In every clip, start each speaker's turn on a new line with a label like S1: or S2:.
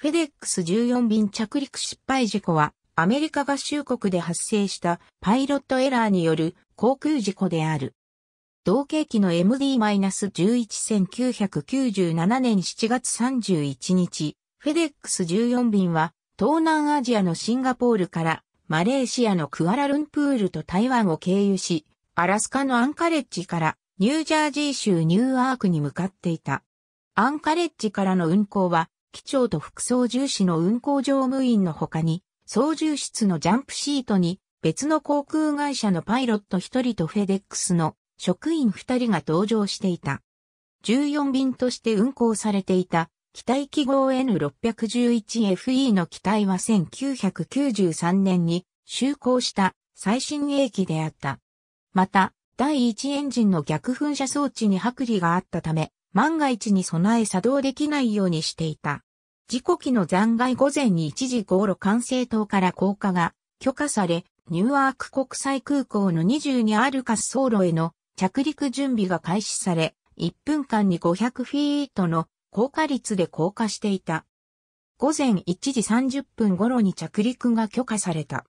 S1: フェデックス14便着陸失敗事故は、アメリカ合衆国で発生したパイロットエラーによる航空事故である。同型機の MD-11-1997 年7月31日、フェデックス14便は、東南アジアのシンガポールからマレーシアのクアラルンプールと台湾を経由し、アラスカのアンカレッジからニュージャージー州ニューアークに向かっていた。アンカレッジからの運行は機長と副操縦士の運航乗務員の他に、操縦室のジャンプシートに別の航空会社のパイロット1人とフェデックスの職員2人が搭乗していた。14便として運航されていた機体記号 N611FE の機体は1993年に就航した最新鋭機であった。また、第1エンジンの逆噴射装置に剥離があったため、万が一に備え作動できないようにしていた。事故機の残骸午前に一時航路管制塔から降下が許可され、ニューアーク国際空港の22ある滑走路への着陸準備が開始され、1分間に500フィートの降下率で降下していた。午前1時30分頃に着陸が許可された。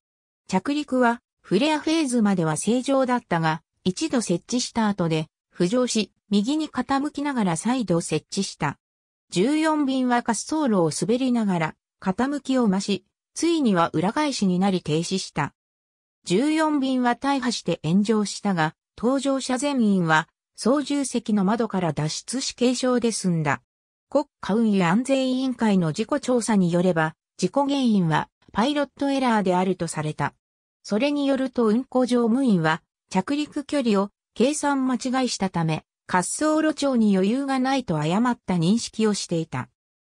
S1: 着陸はフレアフェーズまでは正常だったが、一度設置した後で浮上し、右に傾きながら再度設置した。14便は滑走路を滑りながら、傾きを増し、ついには裏返しになり停止した。14便は大破して炎上したが、搭乗者全員は操縦席の窓から脱出し軽傷で済んだ。国家運輸安全委員会の事故調査によれば、事故原因はパイロットエラーであるとされた。それによると運航乗務員は着陸距離を計算間違いしたため、滑走路長に余裕がないと誤った認識をしていた。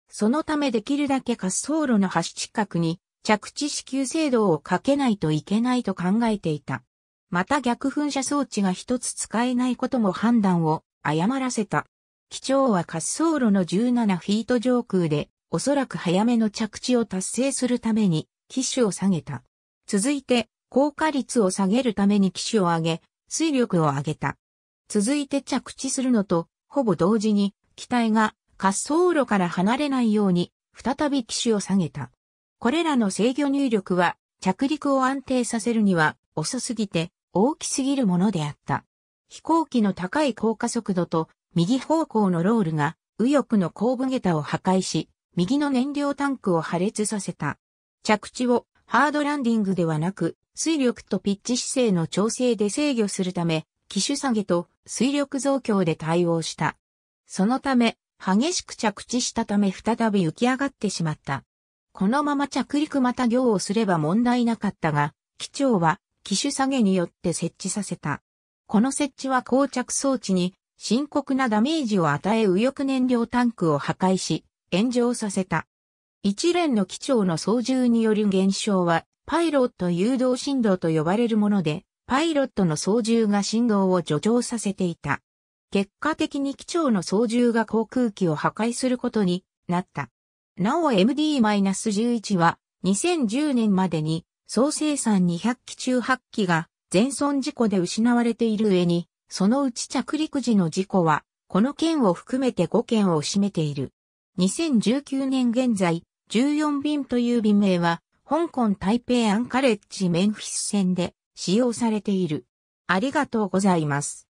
S1: そのためできるだけ滑走路の端近くに着地支給制度をかけないといけないと考えていた。また逆噴射装置が一つ使えないことも判断を誤らせた。機長は滑走路の17フィート上空でおそらく早めの着地を達成するために機種を下げた。続いて、高火率を下げるために機種を上げ、水力を上げた。続いて着地するのと、ほぼ同時に、機体が滑走路から離れないように、再び機種を下げた。これらの制御入力は、着陸を安定させるには、遅すぎて、大きすぎるものであった。飛行機の高い高加速度と、右方向のロールが、右翼の後部下駄を破壊し、右の燃料タンクを破裂させた。着地を、ハードランディングではなく、水力とピッチ姿勢の調整で制御するため、機種下げと水力増強で対応した。そのため、激しく着地したため再び浮き上がってしまった。このまま着陸また行をすれば問題なかったが、機長は機種下げによって設置させた。この設置は膠着装置に深刻なダメージを与え右翼燃料タンクを破壊し、炎上させた。一連の機長の操縦による現象は、パイロット誘導振動と呼ばれるもので、パイロットの操縦が振動を助長させていた。結果的に機長の操縦が航空機を破壊することになった。なお MD-11 は2010年までに総生産200機中8機が全損事故で失われている上に、そのうち着陸時の事故は、この件を含めて5件を占めている。2019年現在、14便という便名は、香港台北アンカレッジメンフィス線で、使用されている。ありがとうございます。